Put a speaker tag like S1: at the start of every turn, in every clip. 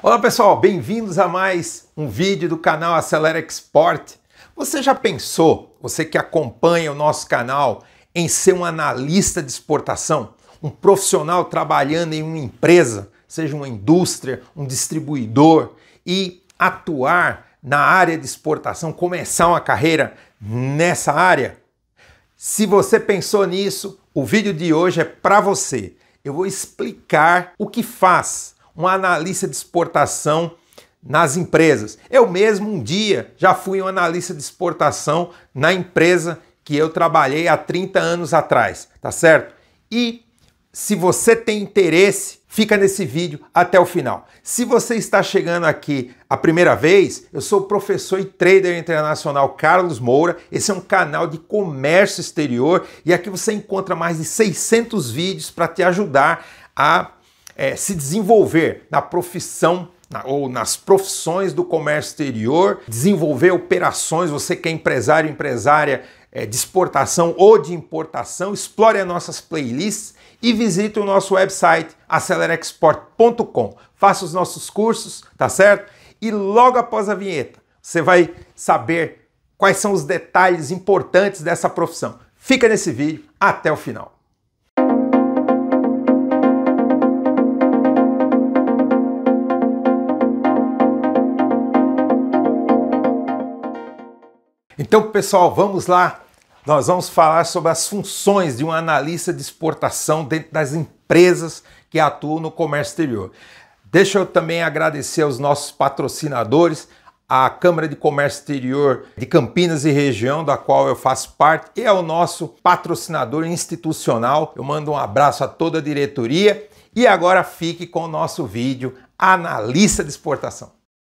S1: Olá pessoal, bem-vindos a mais um vídeo do canal Acelera Export. Você já pensou, você que acompanha o nosso canal, em ser um analista de exportação? Um profissional trabalhando em uma empresa, seja uma indústria, um distribuidor, e atuar na área de exportação, começar uma carreira nessa área? Se você pensou nisso, o vídeo de hoje é para você. Eu vou explicar o que faz um analista de exportação nas empresas. Eu mesmo um dia já fui um analista de exportação na empresa que eu trabalhei há 30 anos atrás, tá certo? E se você tem interesse, fica nesse vídeo até o final. Se você está chegando aqui a primeira vez, eu sou o professor e trader internacional Carlos Moura. Esse é um canal de comércio exterior e aqui você encontra mais de 600 vídeos para te ajudar a é, se desenvolver na profissão na, ou nas profissões do comércio exterior, desenvolver operações, você que é empresário, empresária é, de exportação ou de importação, explore as nossas playlists e visite o nosso website acelerexport.com. Faça os nossos cursos, tá certo? E logo após a vinheta, você vai saber quais são os detalhes importantes dessa profissão. Fica nesse vídeo até o final. Então, pessoal, vamos lá. Nós vamos falar sobre as funções de um analista de exportação dentro das empresas que atuam no comércio exterior. Deixa eu também agradecer aos nossos patrocinadores, à Câmara de Comércio Exterior de Campinas e região, da qual eu faço parte, e ao nosso patrocinador institucional. Eu mando um abraço a toda a diretoria e agora fique com o nosso vídeo Analista de Exportação.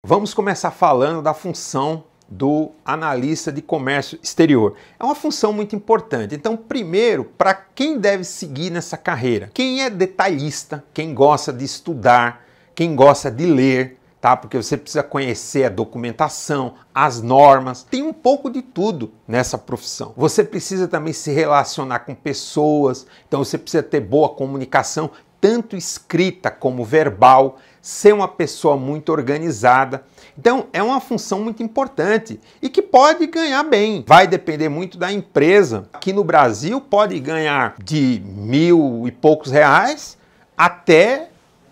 S1: Vamos começar falando da função do analista de comércio exterior. É uma função muito importante. Então, primeiro, para quem deve seguir nessa carreira? Quem é detalhista, quem gosta de estudar, quem gosta de ler, tá? Porque você precisa conhecer a documentação, as normas, tem um pouco de tudo nessa profissão. Você precisa também se relacionar com pessoas, então você precisa ter boa comunicação, tanto escrita como verbal, ser uma pessoa muito organizada. Então, é uma função muito importante e que pode ganhar bem. Vai depender muito da empresa. Aqui no Brasil, pode ganhar de mil e poucos reais até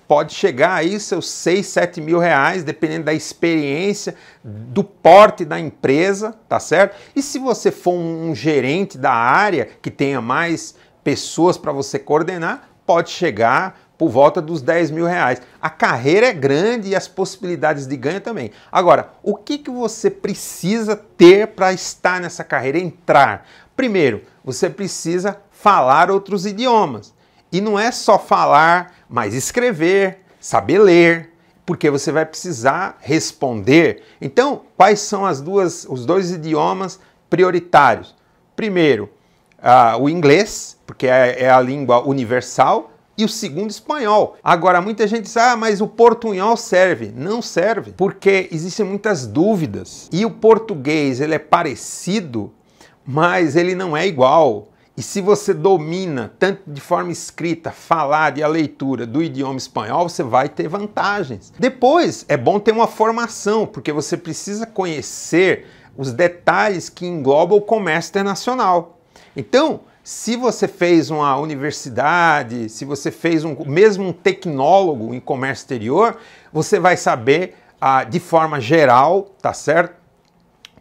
S1: pode chegar aí seus 6, 7 mil reais, dependendo da experiência, do porte da empresa, tá certo? E se você for um gerente da área que tenha mais pessoas para você coordenar, pode chegar por volta dos 10 mil reais. A carreira é grande e as possibilidades de ganho também. Agora, o que, que você precisa ter para estar nessa carreira, entrar? Primeiro, você precisa falar outros idiomas. E não é só falar, mas escrever, saber ler, porque você vai precisar responder. Então, quais são as duas, os dois idiomas prioritários? Primeiro, uh, o inglês, porque é, é a língua universal, e o segundo espanhol. Agora, muita gente diz, ah, mas o portunhol serve. Não serve, porque existem muitas dúvidas. E o português, ele é parecido, mas ele não é igual. E se você domina, tanto de forma escrita, falada e a leitura do idioma espanhol, você vai ter vantagens. Depois, é bom ter uma formação, porque você precisa conhecer os detalhes que englobam o comércio internacional. Então, se você fez uma universidade, se você fez um, mesmo um tecnólogo em comércio exterior, você vai saber ah, de forma geral, tá certo?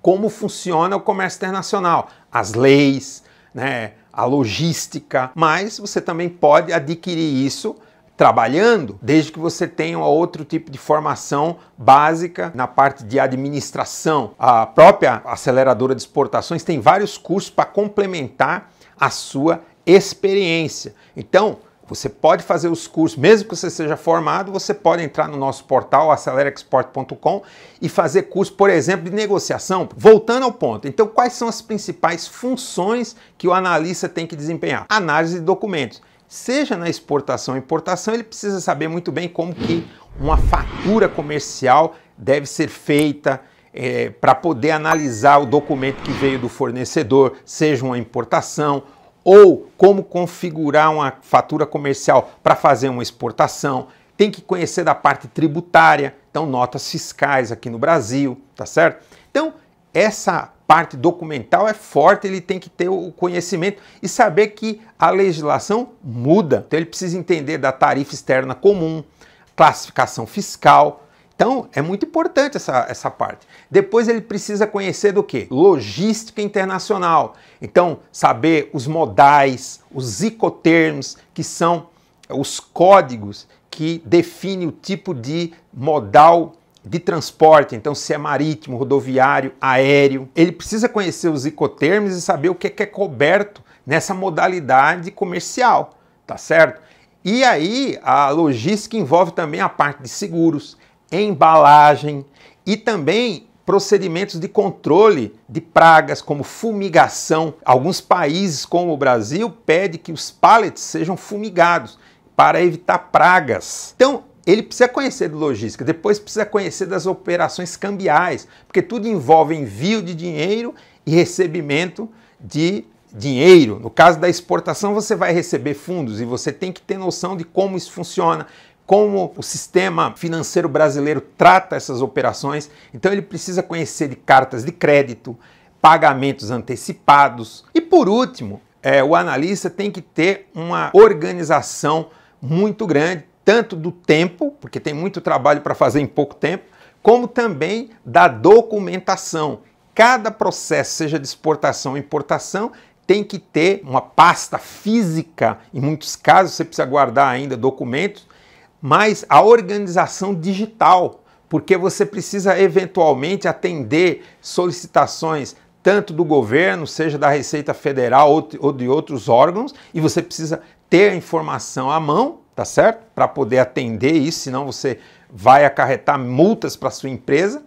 S1: Como funciona o comércio internacional, as leis, né, a logística, mas você também pode adquirir isso trabalhando, desde que você tenha outro tipo de formação básica na parte de administração. A própria aceleradora de exportações tem vários cursos para complementar a sua experiência. Então, você pode fazer os cursos, mesmo que você seja formado, você pode entrar no nosso portal acelerexport.com e fazer curso, por exemplo, de negociação. Voltando ao ponto, então quais são as principais funções que o analista tem que desempenhar? Análise de documentos seja na exportação ou importação, ele precisa saber muito bem como que uma fatura comercial deve ser feita é, para poder analisar o documento que veio do fornecedor, seja uma importação ou como configurar uma fatura comercial para fazer uma exportação. Tem que conhecer da parte tributária, então notas fiscais aqui no Brasil, tá certo? Então, essa parte documental é forte, ele tem que ter o conhecimento e saber que a legislação muda. Então ele precisa entender da tarifa externa comum, classificação fiscal. Então é muito importante essa, essa parte. Depois ele precisa conhecer do que? Logística internacional. Então saber os modais, os icotermos, que são os códigos que definem o tipo de modal de transporte, então se é marítimo, rodoviário, aéreo. Ele precisa conhecer os ecotermos e saber o que é, que é coberto nessa modalidade comercial, tá certo? E aí a logística envolve também a parte de seguros, embalagem e também procedimentos de controle de pragas como fumigação. Alguns países, como o Brasil, pede que os pallets sejam fumigados para evitar pragas. Então, ele precisa conhecer de logística, depois precisa conhecer das operações cambiais, porque tudo envolve envio de dinheiro e recebimento de dinheiro. No caso da exportação, você vai receber fundos e você tem que ter noção de como isso funciona, como o sistema financeiro brasileiro trata essas operações. Então ele precisa conhecer de cartas de crédito, pagamentos antecipados. E por último, é, o analista tem que ter uma organização muito grande tanto do tempo, porque tem muito trabalho para fazer em pouco tempo, como também da documentação. Cada processo, seja de exportação ou importação, tem que ter uma pasta física. Em muitos casos, você precisa guardar ainda documentos, mas a organização digital, porque você precisa eventualmente atender solicitações tanto do governo, seja da Receita Federal ou de outros órgãos, e você precisa ter a informação à mão tá certo? Para poder atender isso, senão você vai acarretar multas para sua empresa.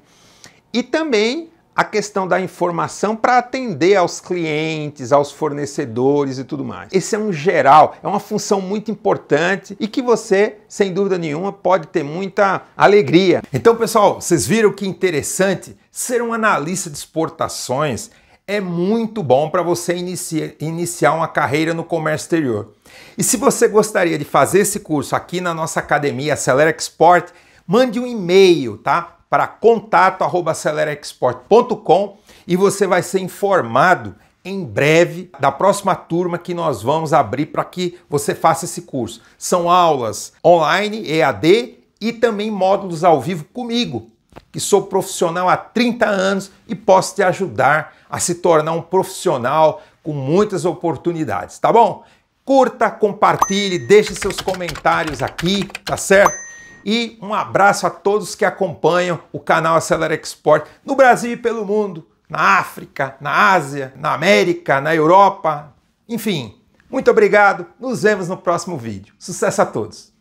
S1: E também a questão da informação para atender aos clientes, aos fornecedores e tudo mais. Esse é um geral, é uma função muito importante e que você, sem dúvida nenhuma, pode ter muita alegria. Então, pessoal, vocês viram que interessante ser um analista de exportações é muito bom para você inicia, iniciar uma carreira no comércio exterior. E se você gostaria de fazer esse curso aqui na nossa academia Acelera Export, mande um e-mail, tá? Para contato@acelerexport.com e você vai ser informado em breve da próxima turma que nós vamos abrir para que você faça esse curso. São aulas online, EAD e também módulos ao vivo comigo, que sou profissional há 30 anos e posso te ajudar a se tornar um profissional com muitas oportunidades, tá bom? Curta, compartilhe, deixe seus comentários aqui, tá certo? E um abraço a todos que acompanham o canal Acelera Export no Brasil e pelo mundo, na África, na Ásia, na América, na Europa, enfim. Muito obrigado, nos vemos no próximo vídeo. Sucesso a todos!